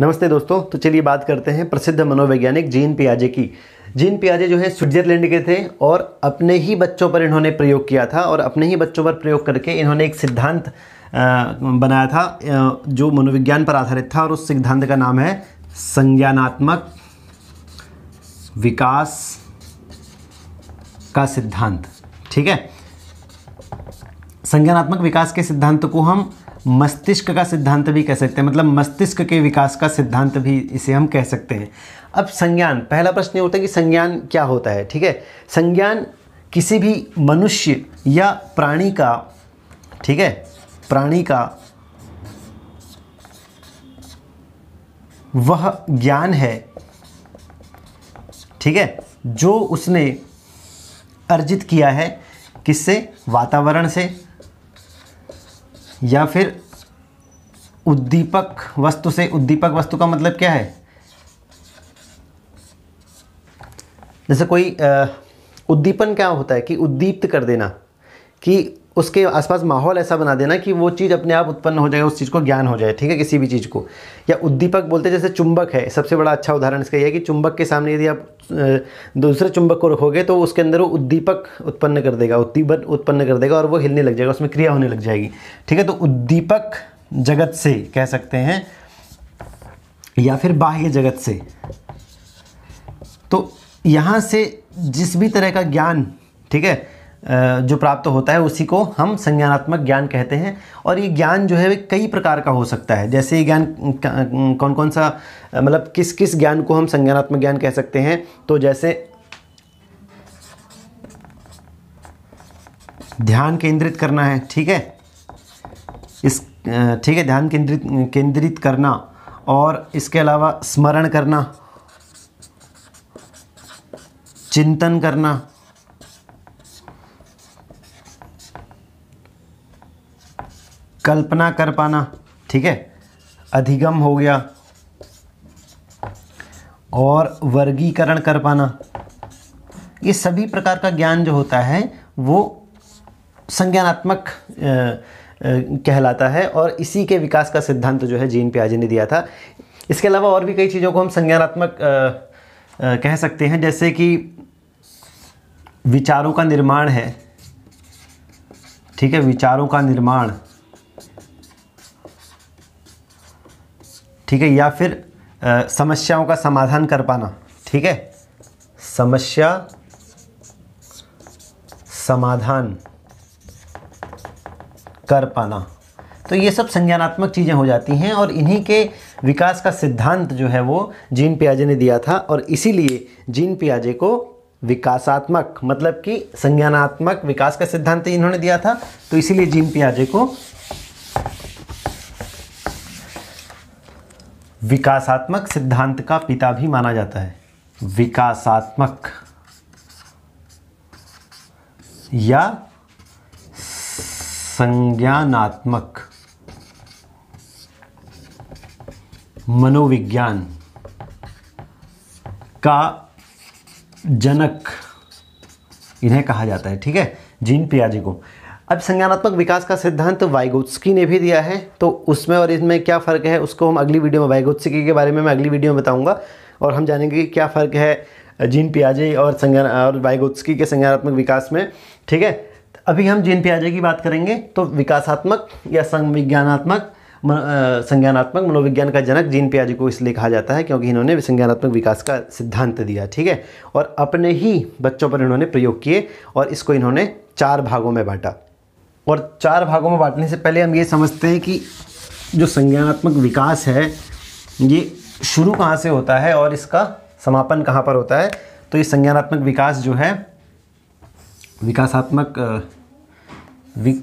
नमस्ते दोस्तों तो चलिए बात करते हैं प्रसिद्ध मनोवैज्ञानिक जीन पियाजे की जीन पियाजे जो है स्विट्जरलैंड के थे और अपने ही बच्चों पर इन्होंने प्रयोग किया था और अपने ही बच्चों पर प्रयोग करके इन्होंने एक सिद्धांत बनाया था जो मनोविज्ञान पर आधारित था और उस सिद्धांत का नाम है संज्ञानात्मक विकास का सिद्धांत ठीक है संज्ञानात्मक विकास के सिद्धांत को हम मस्तिष्क का सिद्धांत भी कह सकते हैं मतलब मस्तिष्क के विकास का सिद्धांत भी इसे हम कह सकते हैं अब संज्ञान पहला प्रश्न ये होता है कि संज्ञान क्या होता है ठीक है संज्ञान किसी भी मनुष्य या प्राणी का ठीक है प्राणी का वह ज्ञान है ठीक है जो उसने अर्जित किया है किससे वातावरण से या फिर उद्दीपक वस्तु से उद्दीपक वस्तु का मतलब क्या है जैसे कोई उद्दीपन क्या होता है कि उद्दीप्त कर देना कि उसके आसपास माहौल ऐसा बना देना कि वो चीज़ अपने आप उत्पन्न हो जाए उस चीज़ को ज्ञान हो जाए ठीक है किसी भी चीज़ को या उद्दीपक बोलते हैं जैसे चुंबक है सबसे बड़ा अच्छा उदाहरण इसका यह है कि चुंबक के सामने यदि आप दूसरे चुंबक को रखोगे तो उसके अंदर वो उद्दीपक उत्पन्न कर देगा उद्दीपन उत्पन्न कर देगा और वो हिलने लग जाएगा उसमें क्रिया होने लग जाएगी ठीक है तो उद्दीपक जगत से कह सकते हैं या फिर बाह्य जगत से तो यहाँ से जिस भी तरह का ज्ञान ठीक है जो प्राप्त होता है उसी को हम संज्ञानात्मक ज्ञान कहते हैं और ये ज्ञान जो है कई प्रकार का हो सकता है जैसे ये ज्ञान कौन कौन सा मतलब किस किस ज्ञान को हम संज्ञानात्मक ज्ञान कह सकते हैं तो जैसे ध्यान केंद्रित करना है ठीक है इस ठीक है ध्यान केंद्रित केंद्रित करना और इसके अलावा स्मरण करना चिंतन करना कल्पना कर पाना ठीक है अधिगम हो गया और वर्गीकरण कर पाना ये सभी प्रकार का ज्ञान जो होता है वो संज्ञानात्मक कहलाता है और इसी के विकास का सिद्धांत जो है जीन प्याजी ने दिया था इसके अलावा और भी कई चीज़ों को हम संज्ञानात्मक कह सकते हैं जैसे कि विचारों का निर्माण है ठीक है विचारों का निर्माण ठीक है या फिर आ, समस्याओं का समाधान कर पाना ठीक है समस्या समाधान कर पाना तो ये सब संज्ञानात्मक चीज़ें हो जाती हैं और इन्हीं के विकास का सिद्धांत जो है वो जीन पियाजे ने दिया था और इसीलिए जीन पियाजे को विकासात्मक मतलब कि संज्ञानात्मक विकास का सिद्धांत इन्होंने दिया था तो इसीलिए जीन पियाजे को विकासात्मक सिद्धांत का पिता भी माना जाता है विकासात्मक या संज्ञानात्मक मनोविज्ञान का जनक इन्हें कहा जाता है ठीक है जीन पियाजी को अब संज्ञानात्मक विकास का सिद्धांत वाइगोत्सकी ने भी दिया है तो उसमें और इसमें क्या फ़र्क है उसको हम अगली वीडियो में वाइगोत्स्की के बारे में मैं अगली वीडियो में बताऊँगा और हम जानेंगे कि क्या फ़र्क है जीन पियाजे और संज्ञान और वाइगोत्सकी के संज्ञानात्मक विकास में ठीक है अभी हम जीन पियाजे की बात करेंगे तो विकासात्मक या संविज्ञानात्मक संज्ञानात्मक मनोविज्ञान का जनक जीन प्याजी को इसलिए कहा जाता है क्योंकि इन्होंने संज्ञानात्मक विकास का सिद्धांत दिया ठीक है और अपने ही बच्चों पर इन्होंने प्रयोग किए और इसको इन्होंने चार भागों में बांटा और चार भागों में बांटने से पहले हम ये समझते हैं कि जो संज्ञानात्मक विकास है ये शुरू कहाँ से होता है और इसका समापन कहाँ पर होता है तो ये संज्ञानात्मक विकास जो है विकासात्मक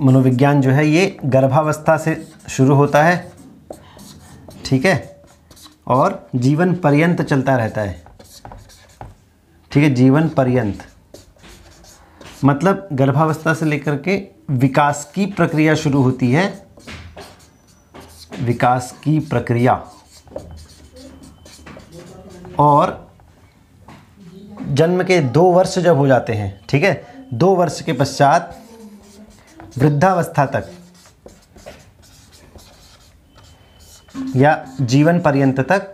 मनोविज्ञान जो है ये गर्भावस्था से शुरू होता है ठीक है और जीवन पर्यंत चलता रहता है ठीक है जीवन पर्यंत मतलब गर्भावस्था से लेकर के विकास की प्रक्रिया शुरू होती है विकास की प्रक्रिया और जन्म के दो वर्ष जब हो जाते हैं ठीक है दो वर्ष के पश्चात वृद्धावस्था तक या जीवन पर्यंत तक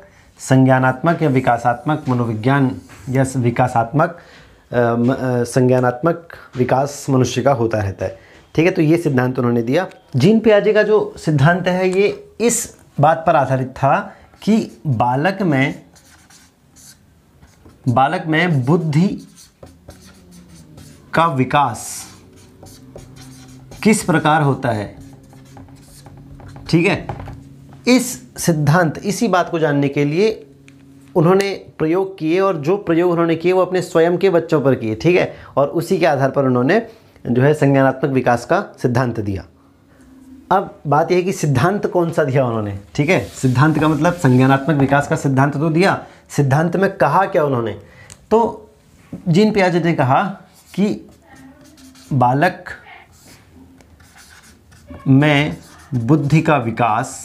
संज्ञानात्मक या विकासात्मक मनोविज्ञान या विकासात्मक संज्ञानात्मक विकास मनुष्य का होता रहता है ठीक है तो ये सिद्धांत उन्होंने दिया जीन पियाजे का जो सिद्धांत है ये इस बात पर आधारित था कि बालक में बालक में बुद्धि का विकास किस प्रकार होता है ठीक है इस सिद्धांत इसी बात को जानने के लिए उन्होंने प्रयोग किए और जो प्रयोग उन्होंने किए वो अपने स्वयं के बच्चों पर किए ठीक है और उसी के आधार पर उन्होंने जो है संज्ञानात्मक विकास का सिद्धांत दिया अब बात यह है कि सिद्धांत कौन सा दिया उन्होंने ठीक है सिद्धांत का मतलब संज्ञानात्मक विकास का सिद्धांत तो दिया सिद्धांत में कहा क्या उन्होंने तो जीन पियाजेट ने कहा कि बालक में बुद्धि का विकास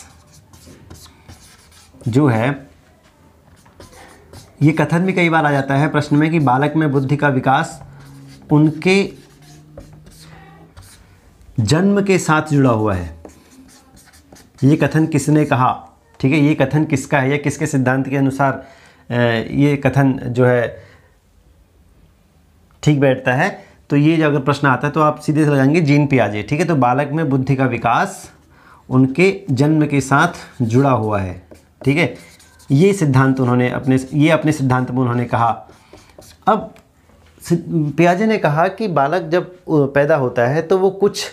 जो है ये कथन भी कई बार आ जाता है प्रश्न में कि बालक में बुद्धि का विकास उनके जन्म के साथ जुड़ा हुआ है ये कथन किसने कहा ठीक है ये कथन किसका है या किसके सिद्धांत के अनुसार ये कथन जो है ठीक बैठता है तो ये जो अगर प्रश्न आता है तो आप सीधे से लगाएंगे जीन पियाजे ठीक है तो बालक में बुद्धि का विकास उनके जन्म के साथ जुड़ा हुआ है ठीक है ये सिद्धांत उन्होंने अपने ये अपने सिद्धांत में उन्होंने कहा अब पियाजे ने कहा कि बालक जब पैदा होता है तो वो कुछ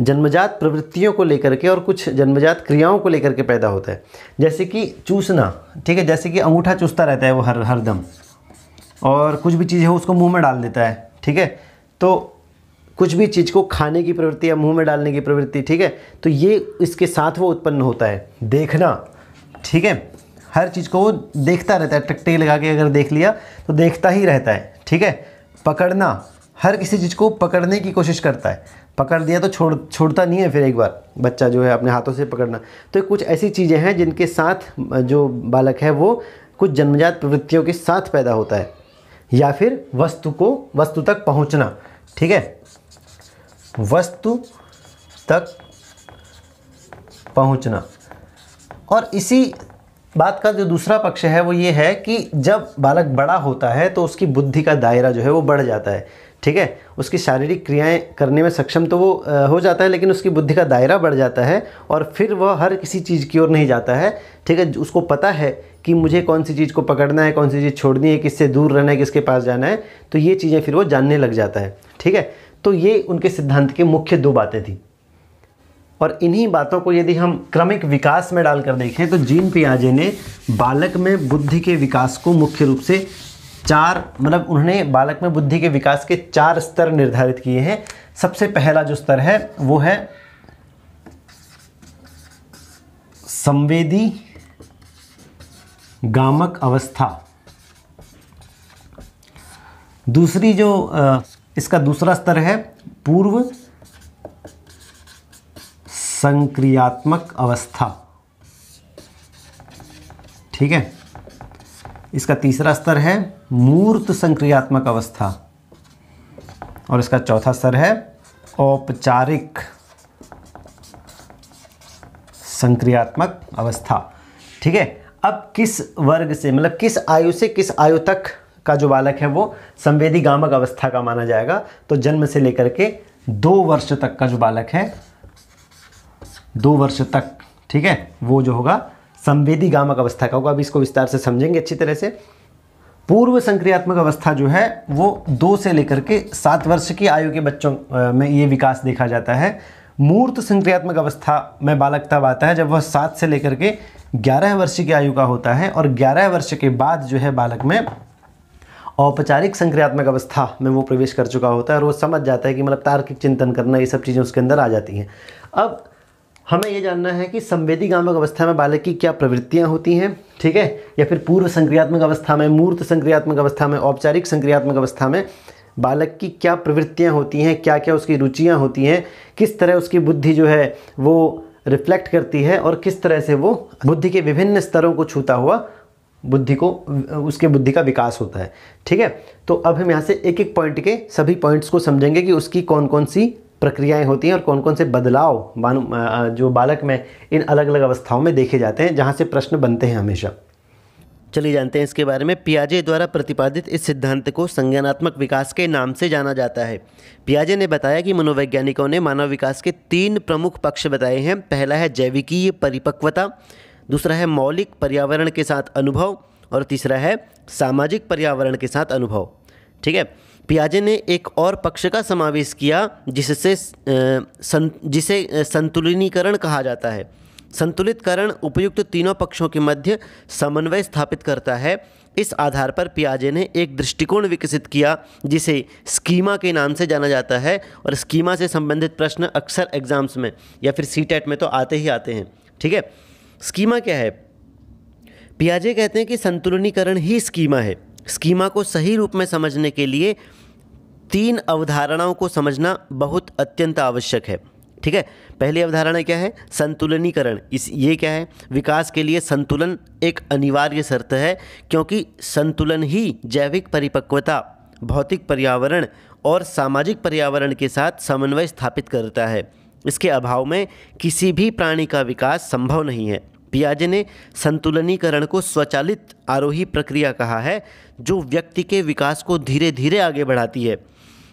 जन्मजात प्रवृत्तियों को लेकर के और कुछ जन्मजात क्रियाओं को लेकर के पैदा होता है जैसे कि चूसना ठीक है जैसे कि अंगूठा चूसता रहता है वो हर हर दम और कुछ भी चीज़ है उसको मुंह में डाल देता है ठीक है तो कुछ भी चीज़ को खाने की प्रवृत्ति या मुंह में डालने की प्रवृत्ति ठीक है तो ये इसके साथ वो उत्पन्न होता है देखना ठीक है हर चीज़ को वो देखता रहता है टकटे लगा के अगर देख लिया तो देखता ही रहता है ठीक है पकड़ना हर किसी चीज़ को पकड़ने की कोशिश करता है पकड़ दिया तो छोड़ छोड़ता नहीं है फिर एक बार बच्चा जो है अपने हाथों से पकड़ना तो कुछ ऐसी चीज़ें हैं जिनके साथ जो बालक है वो कुछ जन्मजात प्रवृत्तियों के साथ पैदा होता है या फिर वस्तु को वस्तु तक पहुंचना ठीक है वस्तु तक पहुंचना और इसी बात का जो दूसरा पक्ष है वो ये है कि जब बालक बड़ा होता है तो उसकी बुद्धि का दायरा जो है वो बढ़ जाता है ठीक है उसकी शारीरिक क्रियाएं करने में सक्षम तो वो हो जाता है लेकिन उसकी बुद्धि का दायरा बढ़ जाता है और फिर वह हर किसी चीज़ की ओर नहीं जाता है ठीक है उसको पता है कि मुझे कौन सी चीज़ को पकड़ना है कौन सी चीज़ छोड़नी है किससे दूर रहना है किसके पास जाना है तो ये चीज़ें फिर वो जानने लग जाता है ठीक है तो ये उनके सिद्धांत की मुख्य दो बातें थी और इन्हीं बातों को यदि हम क्रमिक विकास में डालकर देखें तो जीन पियाजे ने बालक में बुद्धि के विकास को मुख्य रूप से चार मतलब उन्होंने बालक में बुद्धि के विकास के चार स्तर निर्धारित किए हैं सबसे पहला जो स्तर है वो है संवेदी गामक अवस्था दूसरी जो इसका दूसरा स्तर है पूर्व संक्रियात्मक अवस्था ठीक है इसका तीसरा स्तर है मूर्त संक्रियात्मक अवस्था और इसका चौथा स्तर है औपचारिक संक्रियात्मक अवस्था ठीक है अब किस वर्ग से मतलब किस आयु से किस आयु तक का जो बालक है वो संवेदी गामक अवस्था का माना जाएगा तो जन्म से लेकर के दो वर्ष तक का जो बालक है दो वर्ष तक ठीक है वो जो होगा संवेदी गामक अवस्था का होगा अब इसको विस्तार से समझेंगे अच्छी तरह से पूर्व संक्रियात्मक अवस्था जो है वो दो से लेकर के सात वर्ष की आयु के बच्चों में ये विकास देखा जाता है मूर्त संक्रियात्मक अवस्था में बालक तब आता है जब वह सात से लेकर के ग्यारह वर्ष की आयु का होता है और ग्यारह वर्ष के बाद जो है बालक में औपचारिक संक्रियात्मक अवस्था में वो प्रवेश कर चुका होता है और वो समझ जाता है कि मतलब तार्किक चिंतन करना ये सब चीज़ें उसके अंदर आ जाती हैं अब हमें यह जानना है कि संवेदीगामक अवस्था में बालक की क्या प्रवृत्तियां होती हैं ठीक है या फिर पूर्व संक्रियात्मक अवस्था में मूर्त संक्रियात्मक अवस्था में औपचारिक संक्रियात्मक अवस्था में बालक की क्या प्रवृत्तियां होती हैं क्या क्या उसकी रुचियां होती हैं किस तरह उसकी बुद्धि जो है वो रिफ्लेक्ट करती है और किस तरह से वो बुद्धि के विभिन्न स्तरों को छूता हुआ बुद्धि को उसके बुद्धि का विकास होता है ठीक है तो अब हम यहाँ से एक एक पॉइंट के सभी पॉइंट्स को समझेंगे कि उसकी कौन कौन सी प्रक्रियाएं होती हैं और कौन कौन से बदलाव जो बालक में इन अलग अलग अवस्थाओं में देखे जाते हैं जहाँ से प्रश्न बनते हैं हमेशा चलिए जानते हैं इसके बारे में पियाजे द्वारा प्रतिपादित इस सिद्धांत को संज्ञानात्मक विकास के नाम से जाना जाता है पियाजे ने बताया कि मनोवैज्ञानिकों ने मानव विकास के तीन प्रमुख पक्ष बताए हैं पहला है जैविकीय परिपक्वता दूसरा है मौलिक पर्यावरण के साथ अनुभव और तीसरा है सामाजिक पर्यावरण के साथ अनुभव ठीक है पियाजे ने एक और पक्ष का समावेश किया जिससे सं, जिसे संतुलनीकरण कहा जाता है संतुलितकरण उपयुक्त तीनों पक्षों के मध्य समन्वय स्थापित करता है इस आधार पर पियाजे ने एक दृष्टिकोण विकसित किया जिसे स्कीमा के नाम से जाना जाता है और स्कीमा से संबंधित प्रश्न अक्सर एग्जाम्स में या फिर सी में तो आते ही आते हैं ठीक है स्कीमा क्या है पियाजे कहते हैं कि संतुलनीकरण ही स्कीमा है स्कीमा को सही रूप में समझने के लिए तीन अवधारणाओं को समझना बहुत अत्यंत आवश्यक है ठीक है पहली अवधारणा क्या है संतुलनीकरण इस ये क्या है विकास के लिए संतुलन एक अनिवार्य शर्त है क्योंकि संतुलन ही जैविक परिपक्वता भौतिक पर्यावरण और सामाजिक पर्यावरण के साथ समन्वय स्थापित करता है इसके अभाव में किसी भी प्राणी का विकास संभव नहीं है पियाजे ने संतुलनीकरण को स्वचालित आरोही प्रक्रिया कहा है जो व्यक्ति के विकास को धीरे धीरे आगे बढ़ाती है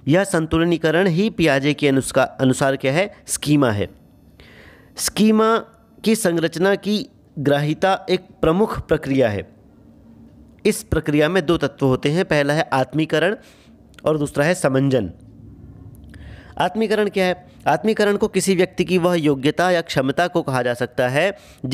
यह संतुलनीकरण ही पियाजे के अनुस्का अनुसार क्या है स्कीमा है स्कीमा की संरचना की ग्राहिता एक प्रमुख प्रक्रिया है इस प्रक्रिया में दो तत्व होते हैं पहला है आत्मीकरण और दूसरा है समंजन आत्मीकरण क्या है आत्मीकरण को किसी व्यक्ति की वह योग्यता या क्षमता को कहा जा सकता है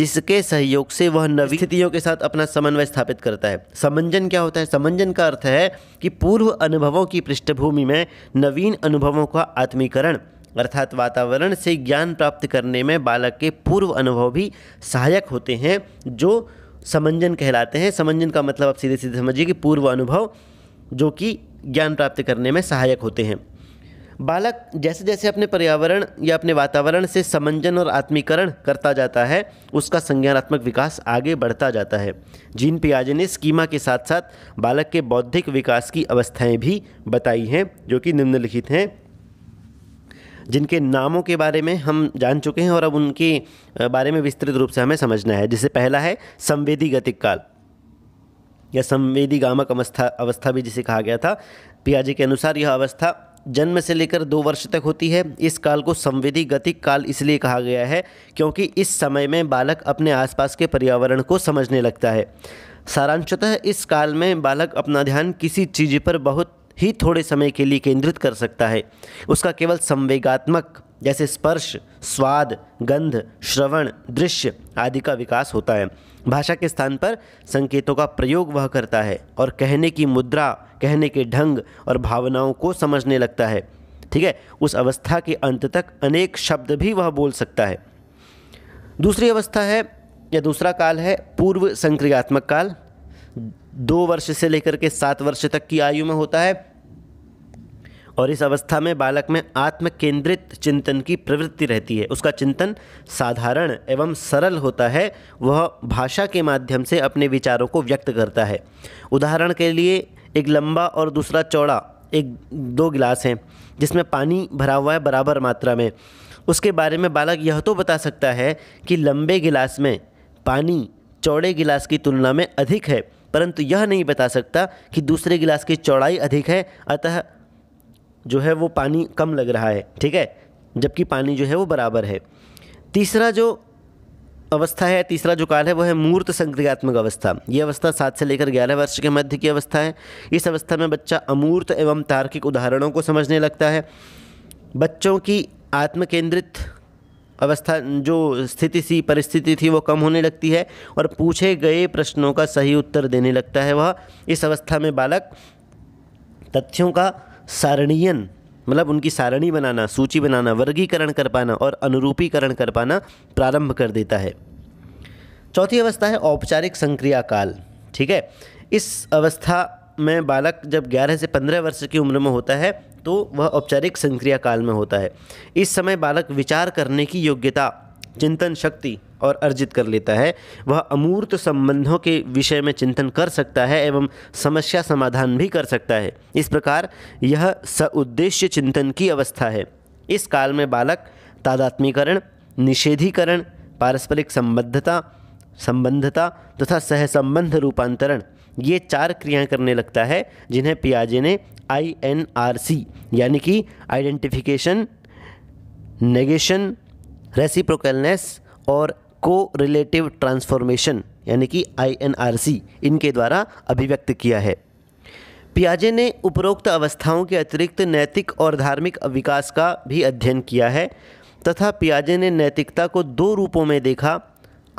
जिसके सहयोग से वह नवी स्थितियों के साथ अपना समन्वय स्थापित करता है समंजन क्या होता है समंजन का अर्थ है कि पूर्व अनुभवों की पृष्ठभूमि में नवीन अनुभवों का आत्मीकरण अर्थात वातावरण से ज्ञान प्राप्त करने में बालक के पूर्व अनुभव भी सहायक होते हैं जो समंजन कहलाते हैं समंजन का मतलब आप सीधे सीधे समझिए कि पूर्व अनुभव जो कि ज्ञान प्राप्त करने में सहायक होते हैं बालक जैसे जैसे अपने पर्यावरण या अपने वातावरण से समंजन और आत्मीकरण करता जाता है उसका संज्ञानात्मक विकास आगे बढ़ता जाता है जीन पियाजे ने स्कीमा के साथ साथ बालक के बौद्धिक विकास की अवस्थाएं भी बताई हैं जो कि निम्नलिखित हैं जिनके नामों के बारे में हम जान चुके हैं और अब उनके बारे में विस्तृत रूप से हमें समझना है जिसे पहला है संवेदी गतिक काल या संवेदी गामक अवस्था अवस्था भी जिसे कहा गया था पियाजे के अनुसार यह अवस्था जन्म से लेकर दो वर्ष तक होती है इस काल को संवेदी गतिक काल इसलिए कहा गया है क्योंकि इस समय में बालक अपने आसपास के पर्यावरण को समझने लगता है सारांशतः इस काल में बालक अपना ध्यान किसी चीज़ पर बहुत ही थोड़े समय के लिए केंद्रित कर सकता है उसका केवल संवेगात्मक जैसे स्पर्श स्वाद गंध श्रवण दृश्य आदि का विकास होता है भाषा के स्थान पर संकेतों का प्रयोग वह करता है और कहने की मुद्रा कहने के ढंग और भावनाओं को समझने लगता है ठीक है उस अवस्था के अंत तक अनेक शब्द भी वह बोल सकता है दूसरी अवस्था है या दूसरा काल है पूर्व संक्रियात्मक काल दो वर्ष से लेकर के सात वर्ष तक की आयु में होता है और इस अवस्था में बालक में आत्म केंद्रित चिंतन की प्रवृत्ति रहती है उसका चिंतन साधारण एवं सरल होता है वह भाषा के माध्यम से अपने विचारों को व्यक्त करता है उदाहरण के लिए एक लंबा और दूसरा चौड़ा एक दो गिलास हैं जिसमें पानी भरा हुआ है बराबर मात्रा में उसके बारे में बालक यह तो बता सकता है कि लंबे गिलास में पानी चौड़े गिलास की तुलना में अधिक है परंतु यह नहीं बता सकता कि दूसरे गिलास की चौड़ाई अधिक है अतः जो है वो पानी कम लग रहा है ठीक है जबकि पानी जो है वो बराबर है तीसरा जो अवस्था है तीसरा जो काल है वह है मूर्त संक्रियात्मक अवस्था ये अवस्था सात से लेकर ग्यारह वर्ष के मध्य की अवस्था है इस अवस्था में बच्चा अमूर्त एवं तार्किक उदाहरणों को समझने लगता है बच्चों की आत्म केंद्रित अवस्था जो स्थिति सी परिस्थिति थी वो कम होने लगती है और पूछे गए प्रश्नों का सही उत्तर देने लगता है वह इस अवस्था में बालक तथ्यों का सारणीयन मतलब उनकी सारणी बनाना सूची बनाना वर्गीकरण कर पाना और अनुरूपीकरण कर पाना प्रारंभ कर देता है चौथी अवस्था है औपचारिक संक्रिया काल ठीक है इस अवस्था में बालक जब 11 से 15 वर्ष की उम्र में होता है तो वह औपचारिक संक्रिया काल में होता है इस समय बालक विचार करने की योग्यता चिंतन शक्ति और अर्जित कर लेता है वह अमूर्त संबंधों के विषय में चिंतन कर सकता है एवं समस्या समाधान भी कर सकता है इस प्रकार यह सउद्देश्य चिंतन की अवस्था है इस काल में बालक तादात्मीकरण निषेधीकरण पारस्परिक संबद्धता संबंधता तथा सहसंबंध रूपांतरण ये चार क्रियाएं करने लगता है जिन्हें पियाजे ने आई एन आर सी यानी कि आइडेंटिफिकेशन नेगेशन रेसिप्रोकलनेस और को रिलेटिव ट्रांसफॉर्मेशन यानी कि आई इनके द्वारा अभिव्यक्त किया है पियाजे ने उपरोक्त अवस्थाओं के अतिरिक्त नैतिक और धार्मिक विकास का भी अध्ययन किया है तथा पियाजे ने नैतिकता को दो रूपों में देखा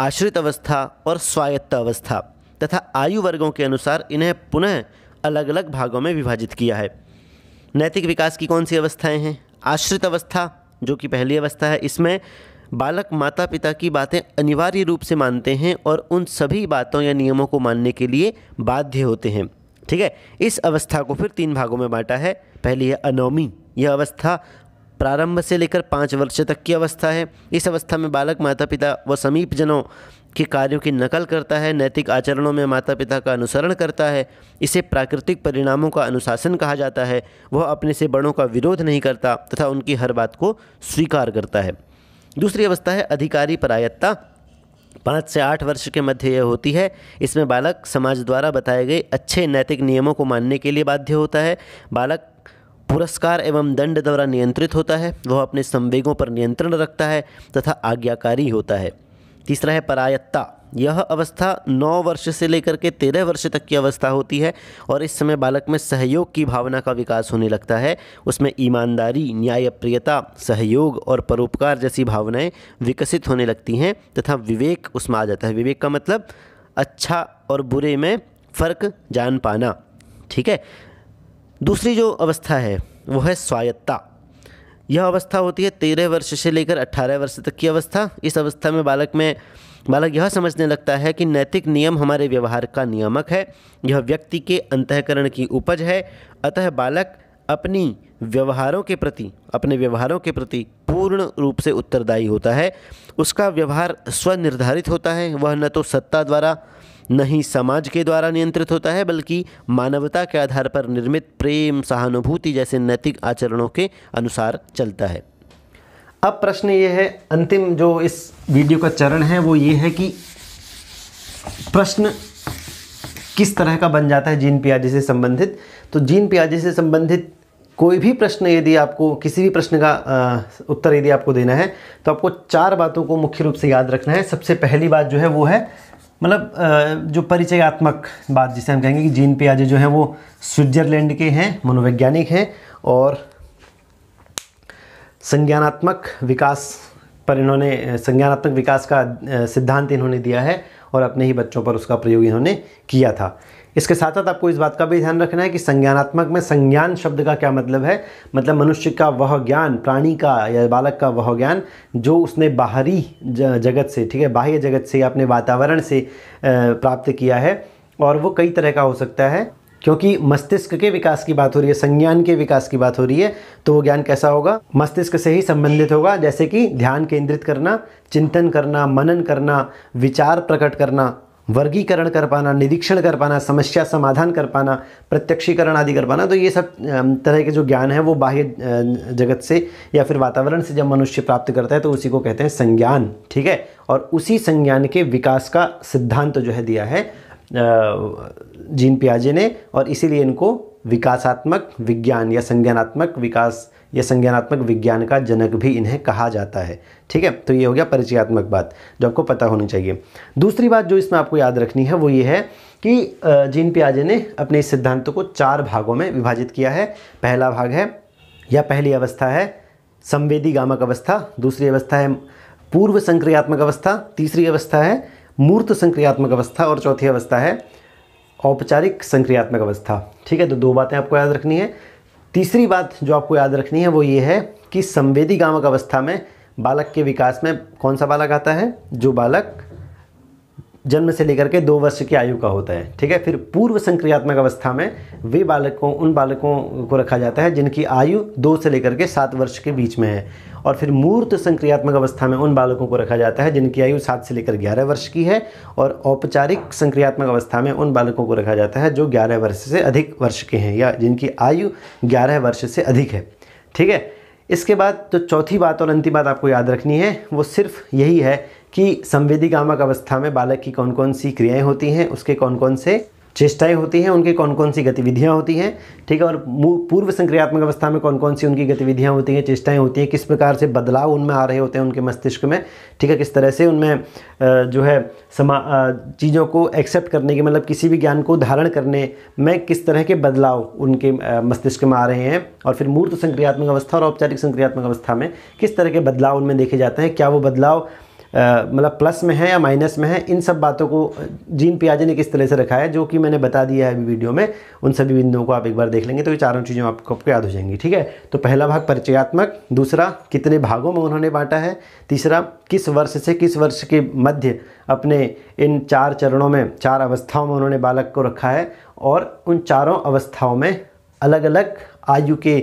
आश्रित अवस्था और स्वायत्त अवस्था तथा आयु वर्गों के अनुसार इन्हें पुनः अलग अलग भागों में विभाजित किया है नैतिक विकास की कौन सी अवस्थाएं हैं आश्रित अवस्था जो कि पहली अवस्था है इसमें बालक माता पिता की बातें अनिवार्य रूप से मानते हैं और उन सभी बातों या नियमों को मानने के लिए बाध्य होते हैं ठीक है इस अवस्था को फिर तीन भागों में बांटा है पहली है अनोमी यह अवस्था प्रारंभ से लेकर पाँच वर्ष तक की अवस्था है इस अवस्था में बालक माता पिता व समीपजनों के कार्यों की नकल करता है नैतिक आचरणों में माता पिता का अनुसरण करता है इसे प्राकृतिक परिणामों का अनुशासन कहा जाता है वह अपने से बड़ों का विरोध नहीं करता तथा उनकी हर बात को स्वीकार करता है दूसरी अवस्था है अधिकारी परायत्ता पाँच से आठ वर्ष के मध्य यह होती है इसमें बालक समाज द्वारा बताए गए अच्छे नैतिक नियमों को मानने के लिए बाध्य होता है बालक पुरस्कार एवं दंड द्वारा नियंत्रित होता है वह अपने संवेगों पर नियंत्रण रखता है तथा आज्ञाकारी होता है तीसरा है परायत्ता यह अवस्था 9 वर्ष से लेकर के 13 वर्ष तक की अवस्था होती है और इस समय बालक में सहयोग की भावना का विकास होने लगता है उसमें ईमानदारी न्यायप्रियता सहयोग और परोपकार जैसी भावनाएं विकसित होने लगती हैं तथा विवेक उसमें आ जाता है विवेक का मतलब अच्छा और बुरे में फ़र्क जान पाना ठीक है दूसरी जो अवस्था है वो है स्वायत्ता यह अवस्था होती है तेरह वर्ष से लेकर अट्ठारह वर्ष तक की अवस्था इस अवस्था में बालक में बालक यह समझने लगता है कि नैतिक नियम हमारे व्यवहार का नियामक है यह व्यक्ति के अंतकरण की उपज है अतः बालक अपनी व्यवहारों के प्रति अपने व्यवहारों के प्रति पूर्ण रूप से उत्तरदायी होता है उसका व्यवहार स्वनिर्धारित होता है वह न तो सत्ता द्वारा न ही समाज के द्वारा नियंत्रित होता है बल्कि मानवता के आधार पर निर्मित प्रेम सहानुभूति जैसे नैतिक आचरणों के अनुसार चलता है अब प्रश्न ये है अंतिम जो इस वीडियो का चरण है वो ये है कि प्रश्न किस तरह का बन जाता है जीन पियाजे से संबंधित तो जीन पियाजे से संबंधित कोई भी प्रश्न यदि आपको किसी भी प्रश्न का उत्तर यदि आपको देना है तो आपको चार बातों को मुख्य रूप से याद रखना है सबसे पहली बात जो है वो है मतलब जो परिचयात्मक बात जिसे हम कहेंगे कि जीन पियाजे जो हैं वो स्विट्जरलैंड के हैं मनोवैज्ञानिक हैं और संज्ञानात्मक विकास पर इन्होंने संज्ञानात्मक विकास का सिद्धांत इन्होंने दिया है और अपने ही बच्चों पर उसका प्रयोग इन्होंने किया था इसके साथ साथ आपको इस बात का भी ध्यान रखना है कि संज्ञानात्मक में संज्ञान शब्द का क्या मतलब है मतलब मनुष्य का वह ज्ञान प्राणी का या बालक का वह ज्ञान जो उसने बाहरी जगत से ठीक है बाह्य जगत से अपने वातावरण से प्राप्त किया है और वो कई तरह का हो सकता है क्योंकि मस्तिष्क के विकास की बात हो रही है संज्ञान के विकास की बात हो रही है तो वो ज्ञान कैसा होगा मस्तिष्क से ही संबंधित होगा जैसे कि ध्यान केंद्रित करना चिंतन करना मनन करना विचार प्रकट करना वर्गीकरण कर पाना निरीक्षण कर पाना समस्या समाधान कर पाना प्रत्यक्षीकरण आदि कर पाना तो ये सब तरह के जो ज्ञान है वो बाह्य जगत से या फिर वातावरण से जब मनुष्य प्राप्त करता है तो उसी को कहते हैं संज्ञान ठीक है और उसी संज्ञान के विकास का सिद्धांत तो जो है दिया है जीन पियाजे ने और इसीलिए इनको विकासात्मक विज्ञान या संज्ञानात्मक विकास या संज्ञानात्मक विज्ञान का जनक भी इन्हें कहा जाता है ठीक है तो ये हो गया परिचयात्मक बात जो आपको पता होनी चाहिए दूसरी बात जो इसमें आपको याद रखनी है वो ये है कि जीन पियाजे ने अपने इस सिद्धांतों को चार भागों में विभाजित किया है पहला भाग है या पहली अवस्था है संवेदी गामक अवस्था दूसरी अवस्था है पूर्व संक्रियात्मक अवस्था तीसरी अवस्था है मूर्त संक्रियात्मक अवस्था और चौथी अवस्था है औपचारिक संक्रियात्मक अवस्था ठीक है तो दो बातें आपको याद रखनी है तीसरी बात जो आपको याद रखनी है वो ये है कि संवेदी गामक अवस्था में बालक के विकास में कौन सा बालक आता है जो बालक जन्म से लेकर के दो वर्ष की आयु का होता है ठीक है फिर पूर्व संक्रियात्मक अवस्था में वे बालकों उन बालकों को रखा जाता है जिनकी आयु दो से लेकर के सात वर्ष के बीच में है और फिर मूर्त संक्रियात्मक अवस्था में उन बालकों को रखा जाता है जिनकी आयु सात से लेकर ग्यारह वर्ष की है और औपचारिक संक्रियात्मक अवस्था में उन बालकों को रखा जाता है जो ग्यारह वर्ष से अधिक वर्ष के हैं या जिनकी आयु ग्यारह वर्ष से अधिक है ठीक है इसके बाद जो तो चौथी बात और अंतिम बात आपको याद रखनी है वो सिर्फ यही है कि संवेदिकामक अवस्था में बालक की कौन कौन सी क्रियाएं होती हैं उसके कौन कौन से चेष्टाएं होती हैं उनके कौन कौन सी गतिविधियां होती हैं ठीक है और पूर्व संक्रियात्मक अवस्था में कौन कौन सी उनकी गतिविधियां होती हैं चेष्टाएं होती हैं किस प्रकार से बदलाव उनमें आ रहे होते हैं उनके मस्तिष्क में ठीक है किस तरह से उनमें जो है समा चीज़ों को एक्सेप्ट करने के मतलब किसी भी ज्ञान को धारण करने में किस तरह के बदलाव उनके मस्तिष्क में आ रहे हैं और फिर मूर्त संक्रियात्मक अवस्था और औपचारिक संक्रियात्मक अवस्था में किस तरह के बदलाव उनमें देखे जाते हैं क्या वो बदलाव मतलब प्लस में है या माइनस में है इन सब बातों को जीन पियाजे ने किस तरह से रखा है जो कि मैंने बता दिया है अभी वीडियो में उन सभी बिंदुओं को आप एक बार देख लेंगे तो ये चारों चीज़ें आपको आपको याद हो जाएंगी ठीक है तो पहला भाग परिचयात्मक दूसरा कितने भागों में उन्होंने बांटा है तीसरा किस वर्ष से किस वर्ष के मध्य अपने इन चार चरणों में चार अवस्थाओं में उन्होंने बालक को रखा है और उन चारों अवस्थाओं में अलग अलग आयु के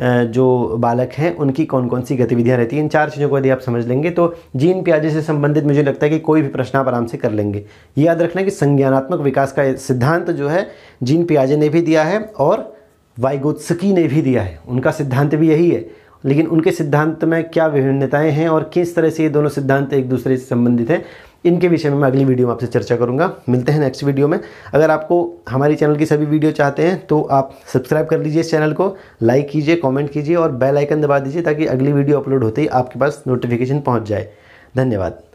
जो बालक हैं उनकी कौन कौन सी गतिविधियाँ रहती हैं इन चार चीज़ों को यदि आप समझ लेंगे तो जीन प्याजे से संबंधित मुझे लगता है कि कोई भी प्रश्न आप आराम से कर लेंगे ये याद रखना कि संज्ञानात्मक विकास का सिद्धांत जो है जीन प्याजे ने भी दिया है और वाइगोत्सकी ने भी दिया है उनका सिद्धांत भी यही है लेकिन उनके सिद्धांत में क्या विभिन्नताएं हैं और किस तरह से ये दोनों सिद्धांत एक दूसरे से संबंधित हैं इनके विषय में मैं अगली वीडियो में आपसे चर्चा करूँगा मिलते हैं नेक्स्ट वीडियो में अगर आपको हमारी चैनल की सभी वीडियो चाहते हैं तो आप सब्सक्राइब कर लीजिए इस चैनल को लाइक कीजिए कॉमेंट कीजिए और बेलाइकन दबा दीजिए ताकि अगली वीडियो अपलोड होते ही आपके पास नोटिफिकेशन पहुँच जाए धन्यवाद